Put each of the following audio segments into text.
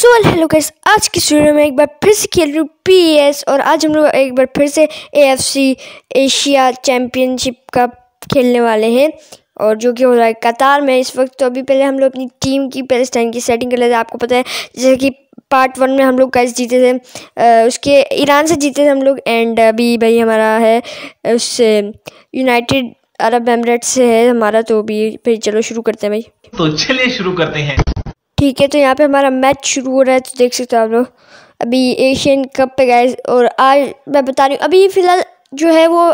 so hello guys आज की video में एक बार फिर से खेल रही हूँ पी एस और आज हम लोग एक बार फिर से A F C Asia Championship का खेलने वाले हैं और जो कि हो रहा है कतार में इस वक्त तो अभी पहले हम लोग अपनी टीम की पहले स्टैंड की सेटिंग कर लेते हैं आपको पता है जैसे कि पार्ट वन में हम लोग कैसे जीते थे उसके ईरान से जीते थे हम लोग एंड अभी भाई हमारा है उससे यूनाइटेड अरब एमरेट्स से है हमारा तो भी भाई चलो शुरू करते हैं भाई तो चलिए शुरू करते हैं ठीक है तो यहाँ पे हमारा मैच शुरू हो रहा है तो देख सकते हो आप लोग अभी एशियन कप पे गए और आज मैं बता रही हूँ अभी फ़िलहाल जो है वो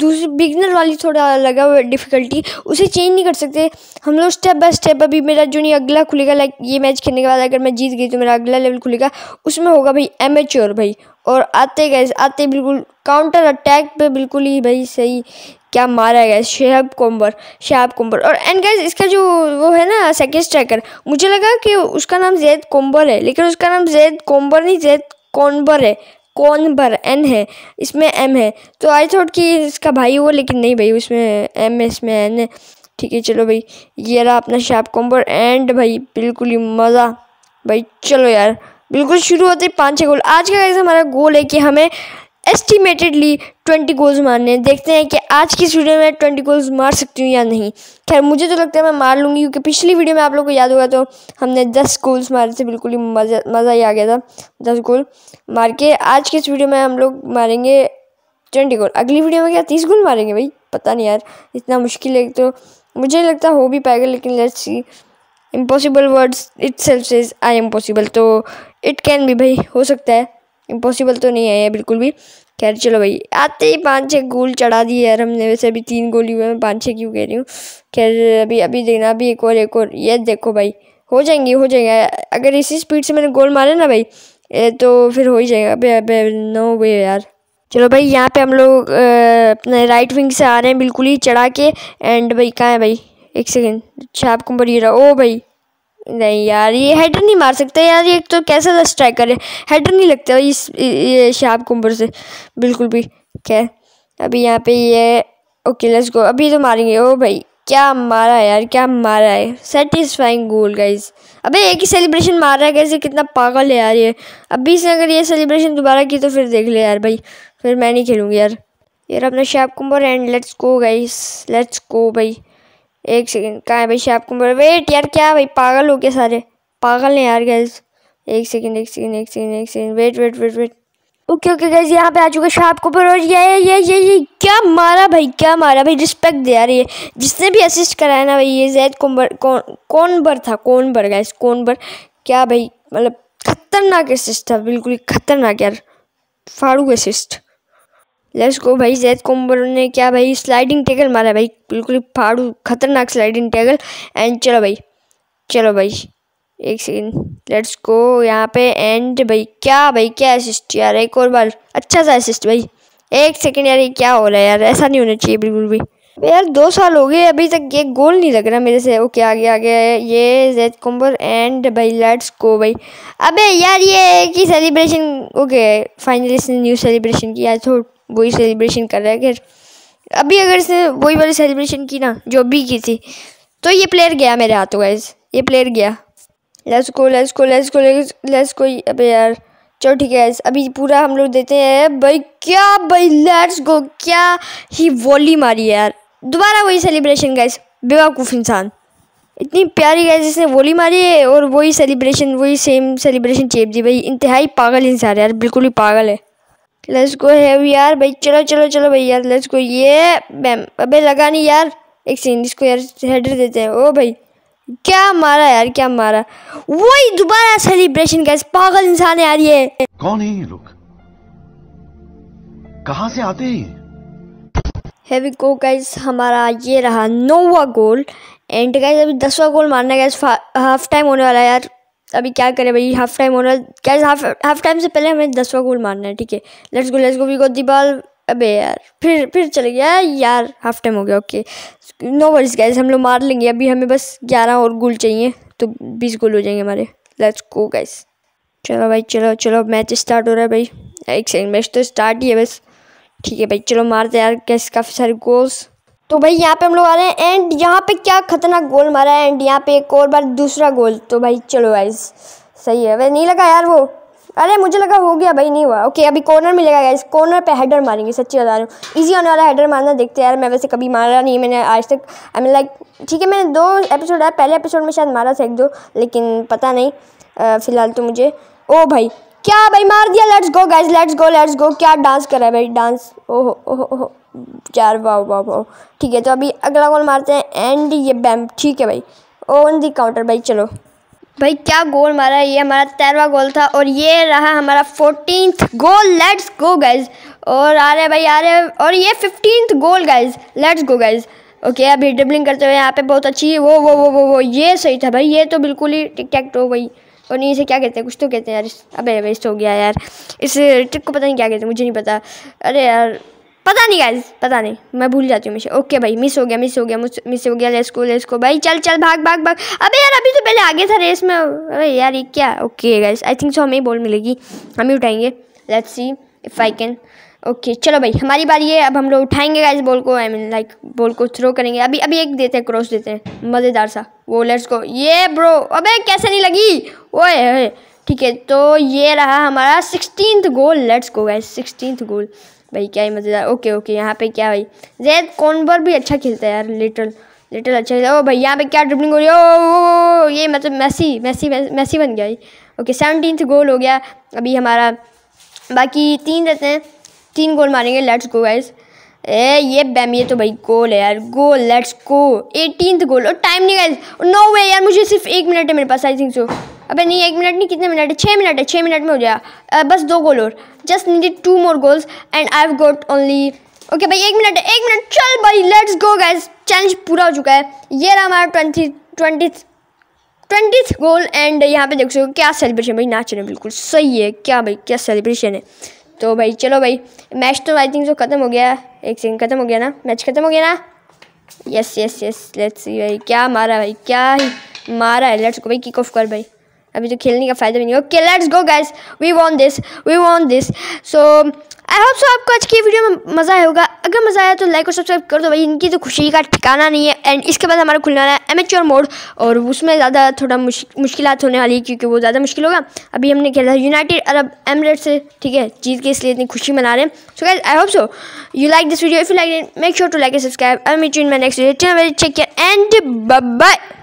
दूसरी बिगनर वाली थोड़ा लगा हुआ डिफ़िकल्टी उसे चेंज नहीं कर सकते हम लोग स्टेप बाय स्टेप अभी मेरा जो नहीं अगला खुलेगा लाइक ये मैच खेलने के बाद अगर मैं जीत गई तो मेरा अगला लेवल खुलेगा उसमें होगा भाई एम भाई और आते गए आते बिल्कुल काउंटर अटैक पे बिल्कुल ही भाई सही क्या मारा गया शेहब कोम्बर शेहब कुंबर और एंड गैस इसका जो वो है ना सेकेंड स्ट्राइकर मुझे लगा कि उसका नाम जैद कोम्बर है लेकिन उसका नाम जैद कोम्बर नहीं जैद कौनबर है कौनबर एन है इसमें एम है तो आई थॉट कि इसका भाई हो लेकिन नहीं भाई उसमें एम है इसमें एन है ठीक है चलो भाई ये रहा अपना शेहब कोम्बर एंड भाई बिल्कुल ही मज़ा भाई चलो यार बिल्कुल शुरू होते पाँच छः गोल आज का कैसे हमारा गोल है कि हमें एस्टिमेटेडली ट्वेंटी गोल्स मारने देखते हैं कि आज की इस वीडियो में ट्वेंटी गोल्स मार सकती हूँ या नहीं खैर मुझे तो लगता है मैं मार लूँगी क्योंकि पिछली वीडियो में आप लोगों को याद होगा तो हमने दस गोल्स मारे थे बिल्कुल ही मज़ा मज़ा ही आ गया था दस गोल मार के आज की इस वीडियो में हम लोग मारेंगे ट्वेंटी गोल अगली वीडियो में क्या तीस गोल मारेंगे भाई पता नहीं यार इतना मुश्किल है तो मुझे लगता हो भी पाएगा लेकिन let's see impossible words itself is I am possible तो इट कैन भी भाई हो सकता है इम्पॉसिबल तो नहीं है बिल्कुल भी खैर चलो भाई आते ही पाँच छः गोल चढ़ा दिए यार हमने वैसे अभी तीन गोली हुए मैं पाँच छः क्यों कह रही हूँ खैर अभी अभी देखना अभी एक और एक और ये देखो भाई हो जाएंगे हो जाएंगे अगर इसी स्पीड से मैंने गोल मारे ना भाई तो फिर हो ही जाएगा अभी अभी नो वे यार चलो भाई यहाँ पे हम लोग अपने राइट विंग से आ रहे हैं बिल्कुल ही चढ़ा के एंड भाई कहाँ है भाई एक सेकेंड छाप कुंबर ये रहा ओ भाई नहीं यार ये हेडर नहीं मार सकता यार ये तो कैसा सा स्ट्राइकर है हेडर नहीं लगता इस ये शाब कुंभर से बिल्कुल भी खैर अभी यहाँ पे ये ओके लेट्स गो अभी तो मारेंगे ओ भाई क्या मारा है यार क्या मारा है सेटिस्फाइंग गोल गाइज अबे एक ही सेलिब्रेशन मार रहा है कैसे कितना पागल है यार ये अभी से अगर ये सेलिब्रेशन दोबारा की तो फिर देख ले यार भाई फिर मैं नहीं खेलूँगी यार यार अपना शाप कुंभर and let's go guys let's go भाई एक सेकंड कहाँ है भाई शाप कुंबर वेट यार क्या भाई पागल हो गया सारे पागल हैं यार गैस एक सेकंड एक सेकंड एक सेकंड एक second wait wait wait wait okay okay guys यहाँ पे आ चुके शाप कुंबर और ये ये ये ये क्या मारा भाई क्या मारा भाई रिस्पेक्ट दे यार ये जिसने भी असिस्ट कराया ना भाई ये जैद कुंबर कौन कौन बर था कौन बर गैस कौन बर क्या भाई मतलब खतरनाक असिस्ट था बिल्कुल ही खतरनाक यार फाड़ू असिस्ट लेट्स गो भाई जैद कोम्बर ने क्या भाई स्लाइडिंग टेगल मारा भाई बिल्कुल फाड़ू खतरनाक स्लाइडिंग टेगल एंड चलो भाई चलो भाई एक सेकेंड लेट्स गो यहाँ पे एंड भाई क्या भाई क्या असिस्ट यार एक और बार अच्छा सा असिस्ट भाई एक सेकेंड यार ये क्या हो रहा है यार ऐसा नहीं होना चाहिए बिल्कुल भी यार दो साल हो गए अभी तक ये गोल नहीं लग रहा मेरे से ओके आगे आगे ये जैद कोम्बर एंड भाई लेट्स गो भाई अबे यार ये कि सेलिब्रेशन ओके फाइनली इसने न्यू सेलिब्रेशन किया थोड़ा वही सेलिब्रेशन कर रहा है खैर अभी अगर इसने वही वाली सेलिब्रेशन की ना जो अभी की थी तो ये प्लेयर गया मेरे हाथों गाइज ये प्लेयर गया लेट्स को लेट्स को लेट्स को लेट्स को अबे यार चलो ठीक है अभी पूरा हम लोग देते हैं भाई क्या भाई लेट्स गो क्या ही वॉली मारी है यार दोबारा वही सेलिब्रेशन गैस बेवकूफ़ इंसान इतनी प्यारी गैस इसने वॉली मारी है और वही सेलिब्रेशन वही सेम सेलिब्रेशन चेप दी भाई इंतहाई पागल इंसान है यार बिल्कुल ही पागल है लेट्स गो हैव यार भाई चलो चलो चलो भाई यार लेट्स गो ये बैम अबे लगा नहीं यार एक सेकंड इसको यार हेडर देते हैं ओ भाई क्या मारा यार क्या मारा वही दोबारा सेलिब्रेशन का पागल इंसान है यार ये कौन है ये लोग कहां से आते हैं हैवी गो गाइस हमारा ये रहा नौवा गोल एंड गाइस अभी दसवा गोल मारना गाइस हाफ टाइम होने वाला है यार अभी क्या करें भाई हाफ टाइम हो रहा है क्या हाफ हाफ टाइम से पहले हमें दसवा गोल मारना है ठीक है let's go let's go we go the ball अबे यार फिर फिर चले गया यार हाफ टाइम हो गया ओके नो वर्स गैस हम लोग मार लेंगे अभी हमें बस ग्यारह और गोल चाहिए तो बीस गोल हो जाएंगे हमारे लेट्स गो गैस चलो भाई चलो चलो मैच स्टार्ट हो रहा है भाई एक सेकेंड मैच तो स्टार्ट ही है बस ठीक है भाई चलो मारते यार गैस काफ़ी सारे गोल्स तो भाई यहाँ पे हम लोग आ रहे हैं एंड यहाँ पे क्या खतरनाक गोल मारा है एंड यहाँ पे एक और बार दूसरा गोल तो भाई चलो गाइस सही है भाई नहीं लगा यार वो अरे मुझे लगा हो गया भाई नहीं हुआ ओके अभी कॉर्नर मिलेगा गाइस कॉर्नर पे हेडर मारेंगे सच्ची बता रहा हूँ ईजी होने वाला हेडर मारना देखते हैं यार मैं वैसे कभी मारा नहीं मैंने आज तक आई मीन लाइक ठीक है मैंने दो एपिसोड आया पहले एपिसोड में शायद मारा था एक दो लेकिन पता नहीं फ़िलहाल तो मुझे ओ भाई क्या भाई मार दिया let's go guys let's go let's go क्या डांस करा है भाई डांस ओहो ओहो ओहो चार वाओ वाओ वाओ ठीक है तो अभी अगला गोल मारते हैं एंड ये बैम ठीक है भाई ओन दी काउंटर भाई चलो भाई क्या गोल मारा है ये हमारा तेरहवा गोल था और ये रहा हमारा fourteen goal let's go guys और आ रहे भाई आ रहे और ये fifteen goal guys let's go guys okay अभी ड्रिबलिंग करते हुए यहाँ पे बहुत अच्छी वो वो वो वो वो ये सही था भाई ये तो बिल्कुल ही टिक टैक हो गई और नहीं इसे क्या कहते हैं कुछ तो कहते हैं यार अबे वेस्ट हो गया यार इस ट्रिक को पता नहीं क्या कहते हैं मुझे नहीं पता अरे यार पता नहीं गाइज पता नहीं मैं भूल जाती हूँ मुझे ओके भाई मिस हो गया मिस हो गया मिस हो गया लेको ले इसको भाई चल चल भाग भाग भाग अबे यार अभी तो पहले आगे था रेस में अरे यार ये क्या okay guys I think so हमें बॉल मिलेगी हम ही उठाएंगे let's see if I can okay चलो भाई हमारी बारी है अब हम लोग उठाएंगे गाइज बॉल को आई मीन लाइक बॉल को थ्रो करेंगे अभी अभी एक देते हैं क्रॉस देते हैं मज़ेदार सा वो लेट्स को ये ब्रो अबे कैसे नहीं लगी ओए ठीक है तो ये रहा हमारा sixteen goal let's go guys sixteen goal भाई क्या ही मज़ेदार ओके ओके यहाँ पे क्या भाई जैद कॉनबर भी अच्छा खेलता है यार लिटल लिटल अच्छा खेलता है ओ भाई यहाँ पे क्या ड्रिबलिंग हो रही है ओ ये मतलब मैसी मैसी मैसी बन गया ओके सेवनटीन गोल हो गया अभी हमारा बाकी तीन रहते हैं तीन गोल मारेंगे लेट्स गो गाइज ए ये बैम ये तो भाई गोल है यार गोल लेट्स गो एटीन गोल और टाइम नहीं गाइज नो वे यार मुझे सिर्फ एक मिनट है मेरे पास आई थिंक सो अबे नहीं एक मिनट नहीं कितने मिनट है छः मिनट है छः मिनट में हो जाएगा बस दो गोल और just needed two more goals and I have got only okay भाई एक मिनट एक मिनट चल भाई लेट्स गो गाइज चैलेंज पूरा हो चुका है ये रहा हमारा twenty twenty twenty goal and यहाँ पे देख सको क्या सेलिब्रेशन भाई नाच रहे बिल्कुल सही है क्या भाई क्या सेलिब्रेशन है तो भाई चलो भाई मैच तो आई थिंक जो खत्म हो गया एक सेकंड खत्म हो गया ना मैच खत्म हो गया ना यस यस यस लेट्स भाई क्या मारा भाई क्या ही मारा है लेट्स को भाई किक ऑफ कर भाई अभी तो खेलने का फ़ायदा भी नहीं okay let's go guys we want this we want this so I hope so आपको आज की वीडियो में मज़ा आया होगा अगर मज़ा आया तो लाइक और सब्सक्राइब कर दो भाई इनकी तो खुशी का ठिकाना नहीं है एंड इसके बाद हमारा खुलने वाला है एमेच्योर मोड और उसमें ज़्यादा थोड़ा मुश्किल होने वाली है क्योंकि वो ज़्यादा मुश्किल होगा अभी हमने खेला यूनाइटेड अरब एमरेट से ठीक है जीत के इसलिए इतनी खुशी मना रहे हैं so guys I hope so you like this video if you like make sure to like and subscribe I meet you in my next video check and bye